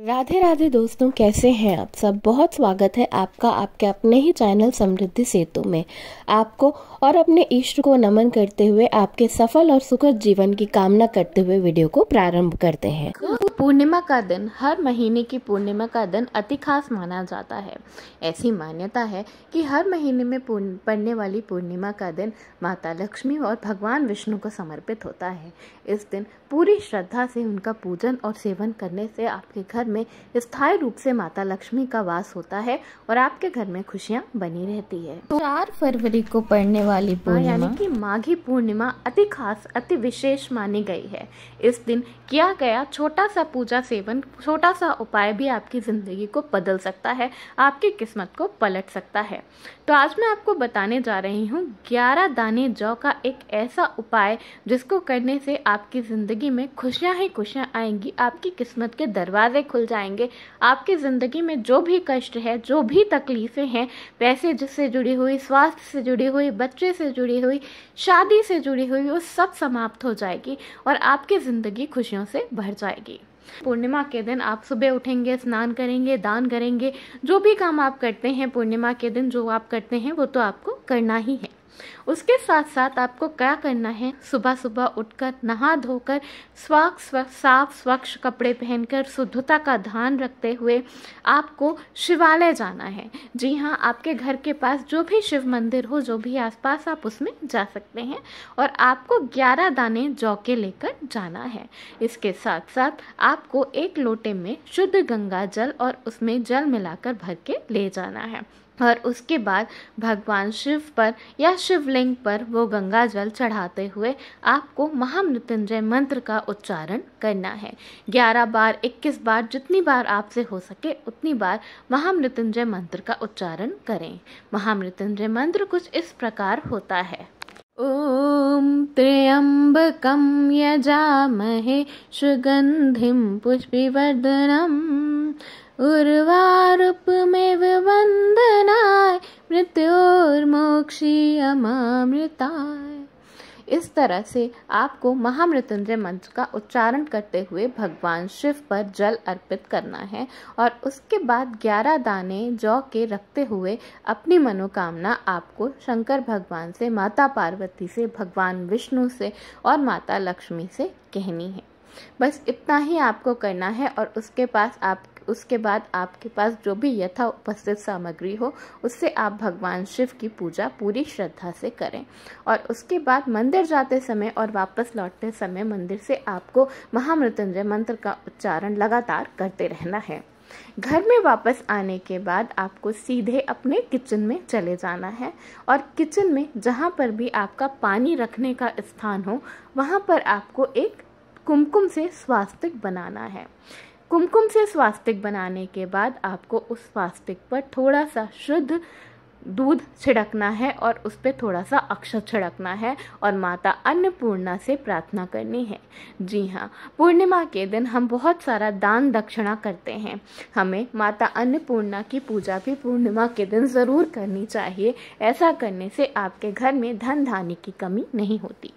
राधे राधे दोस्तों कैसे हैं आप सब बहुत स्वागत है आपका आपके अपने ही चैनल समृद्धि सेतु में आपको और अपने ईष्ट को नमन करते हुए आपके सफल और सुखद जीवन की कामना करते हुए वीडियो को प्रारंभ करते हैं पूर्णिमा का दिन हर महीने की पूर्णिमा का दिन अति खास माना जाता है ऐसी मान्यता है कि हर महीने में पड़ने वाली पूर्णिमा का दिन माता लक्ष्मी और भगवान विष्णु को समर्पित होता है इस दिन पूरी श्रद्धा से उनका पूजन और सेवन करने से आपके घर घर में स्थायी रूप से माता लक्ष्मी का वास होता है और आपके घर में खुशियाँ बनी रहती है तो चार फरवरी को पड़ने वाली हाँ, यानी कि माघी पूर्णिमा अति खास अति विशेष मानी गई है इस दिन किया गया छोटा सा पूजा सेवन छोटा सा उपाय भी आपकी ज़िंदगी को बदल सकता है आपकी किस्मत को पलट सकता है तो आज मैं आपको बताने जा रही हूँ ग्यारह दाने जौ का एक ऐसा उपाय जिसको करने से आपकी ज़िंदगी में खुशियां ही खुशियां आएंगी आपकी किस्मत के दरवाजे खुल जाएंगे आपकी ज़िंदगी में जो भी कष्ट है जो भी तकलीफ़ें हैं पैसे जिससे जुड़ी हुई स्वास्थ्य से जुड़ी हुई बच्चे से जुड़ी हुई शादी से जुड़ी हुई वो सब समाप्त हो जाएगी और आपकी ज़िंदगी खुशियों से भर जाएगी पूर्णिमा के दिन आप सुबह उठेंगे स्नान करेंगे दान करेंगे जो भी काम आप करते हैं पूर्णिमा के दिन जो आप करते हैं वो तो आपको करना ही है उसके साथ साथ आपको क्या करना है सुबह सुबह उठकर नहा धोकर स्वच्छ स्व साफ स्वच्छ कपड़े पहनकर शुद्धता का ध्यान रखते हुए आपको शिवालय जाना है जी हाँ आपके घर के पास जो भी शिव मंदिर हो जो भी आसपास आप उसमें जा सकते हैं और आपको ग्यारह दाने जौ के लेकर जाना है इसके साथ साथ आपको एक लोटे में शुद्ध गंगा जल और उसमें जल मिलाकर भर के ले जाना है और उसके बाद भगवान शिव पर या शिवलिंग पर वो गंगा जल चढ़ाते हुए आपको महामृत्युंजय मंत्र का उच्चारण करना है 11 बार 21 बार जितनी बार आपसे हो सके उतनी बार महामृत्युंजय मंत्र का उच्चारण करें महामृत्युंजय मंत्र कुछ इस प्रकार होता है ॐ त्र्यम्बकं यजामहे सुगन्धिं पुष्पिवर्धनम् में वंदनाय मृत्योर्मोक्षीय अमामृताय इस तरह से आपको महामृत्युंजय मंत्र का उच्चारण करते हुए भगवान शिव पर जल अर्पित करना है और उसके बाद ग्यारह दाने जौ के रखते हुए अपनी मनोकामना आपको शंकर भगवान से माता पार्वती से भगवान विष्णु से और माता लक्ष्मी से कहनी है बस इतना ही आपको करना है और उसके पास आप उसके बाद आपके पास जो भी यथा उपस्थित सामग्री हो उससे आप भगवान शिव की पूजा पूरी श्रद्धा से करें और उसके बाद मंदिर जाते समय और वापस लौटते समय मंदिर से आपको महामृत्युंजय मंत्र का उच्चारण लगातार करते रहना है घर में वापस आने के बाद आपको सीधे अपने किचन में चले जाना है और किचन में जहाँ पर भी आपका पानी रखने का स्थान हो वहाँ पर आपको एक कुमकुम से स्वास्तिक बनाना है कुमकुम से स्वास्तिक बनाने के बाद आपको उस स्वास्तिक पर थोड़ा सा शुद्ध दूध छिड़कना है और उस पर थोड़ा सा अक्षत छिड़कना है और माता अन्नपूर्णा से प्रार्थना करनी है जी हाँ पूर्णिमा के दिन हम बहुत सारा दान दक्षिणा करते हैं हमें माता अन्नपूर्णा की पूजा भी पूर्णिमा के दिन ज़रूर करनी चाहिए ऐसा करने से आपके घर में धन धानी की कमी नहीं होती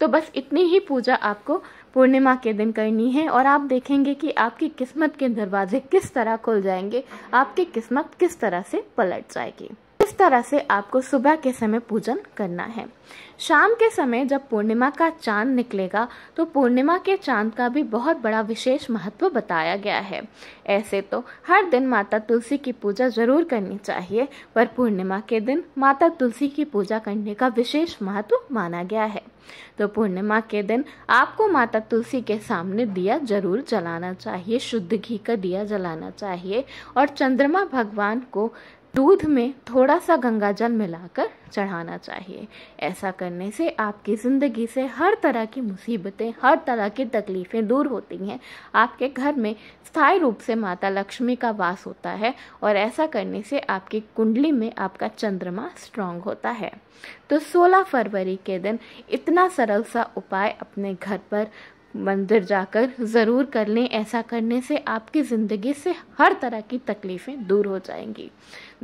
तो बस इतनी ही पूजा आपको पूर्णिमा के दिन करनी है और आप देखेंगे कि आपकी किस्मत के दरवाजे किस तरह खुल जाएंगे आपकी किस्मत किस तरह से पलट जाएगी इस तरह से आपको सुबह के समय पूजन करना है शाम के समय जब पूर्णिमा का चांद निकलेगा तो पूर्णिमा के चांद का भी बहुत बड़ा विशेष महत्व बताया गया है ऐसे तो हर दिन माता तुलसी की पूजा जरूर करनी चाहिए पर पूर्णिमा के दिन माता तुलसी की पूजा करने का विशेष महत्व माना गया है तो पूर्णिमा के दिन आपको माता तुलसी के सामने दिया जरूर जलाना चाहिए शुद्ध घी का दिया जलाना चाहिए और चंद्रमा भगवान को दूध में थोड़ा सा गंगा जल मिलाकर चढ़ाना चाहिए ऐसा करने से आपकी ज़िंदगी से हर तरह की मुसीबतें हर तरह की तकलीफ़ें दूर होती हैं आपके घर में स्थायी रूप से माता लक्ष्मी का वास होता है और ऐसा करने से आपकी कुंडली में आपका चंद्रमा स्ट्रांग होता है तो 16 फरवरी के दिन इतना सरल सा उपाय अपने घर पर मंदिर जाकर ज़रूर कर लें ऐसा करने से आपकी ज़िंदगी से हर तरह की तकलीफ़ें दूर हो जाएंगी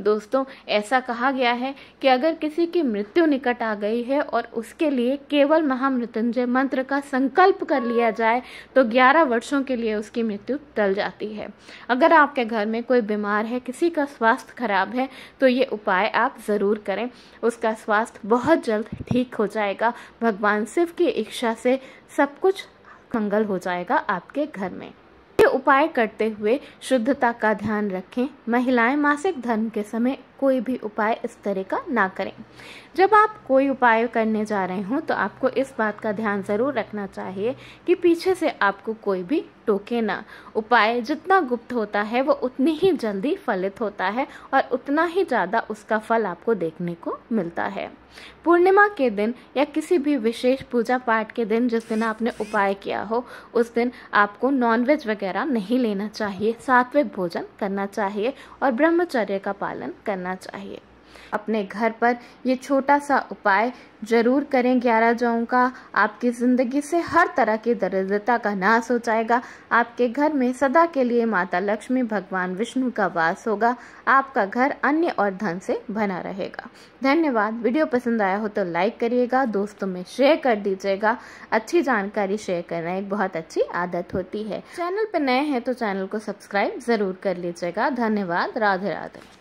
दोस्तों ऐसा कहा गया है कि अगर किसी की मृत्यु निकट आ गई है और उसके लिए केवल महामृत्युंजय मंत्र का संकल्प कर लिया जाए तो 11 वर्षों के लिए उसकी मृत्यु टल जाती है अगर आपके घर में कोई बीमार है किसी का स्वास्थ्य खराब है तो ये उपाय आप ज़रूर करें उसका स्वास्थ्य बहुत जल्द ठीक हो जाएगा भगवान शिव की इच्छा से सब कुछ मंगल हो जाएगा आपके घर में ये उपाय करते हुए शुद्धता का ध्यान रखें महिलाएं मासिक धर्म के समय कोई भी उपाय इस तरह का ना करें जब आप कोई उपाय करने जा रहे हों तो आपको इस बात का ध्यान ज़रूर रखना चाहिए कि पीछे से आपको कोई भी टोके ना उपाय जितना गुप्त होता है वो उतनी ही जल्दी फलित होता है और उतना ही ज़्यादा उसका फल आपको देखने को मिलता है पूर्णिमा के दिन या किसी भी विशेष पूजा पाठ के दिन जिस दिन आपने उपाय किया हो उस दिन आपको नॉनवेज वगैरह नहीं लेना चाहिए सात्विक भोजन करना चाहिए और ब्रह्मचर्य का पालन करना करना चाहिए अपने घर पर ये छोटा सा उपाय जरूर करें ग्यारह जौं का आपकी ज़िंदगी से हर तरह की दरिद्रता का नाश हो जाएगा आपके घर में सदा के लिए माता लक्ष्मी भगवान विष्णु का वास होगा आपका घर अन्य और धन से बना रहेगा धन्यवाद वीडियो पसंद आया हो तो लाइक करिएगा दोस्तों में शेयर कर दीजिएगा अच्छी जानकारी शेयर करना एक बहुत अच्छी आदत होती है चैनल पर नए हैं तो चैनल को सब्सक्राइब ज़रूर कर लीजिएगा धन्यवाद राधे राधे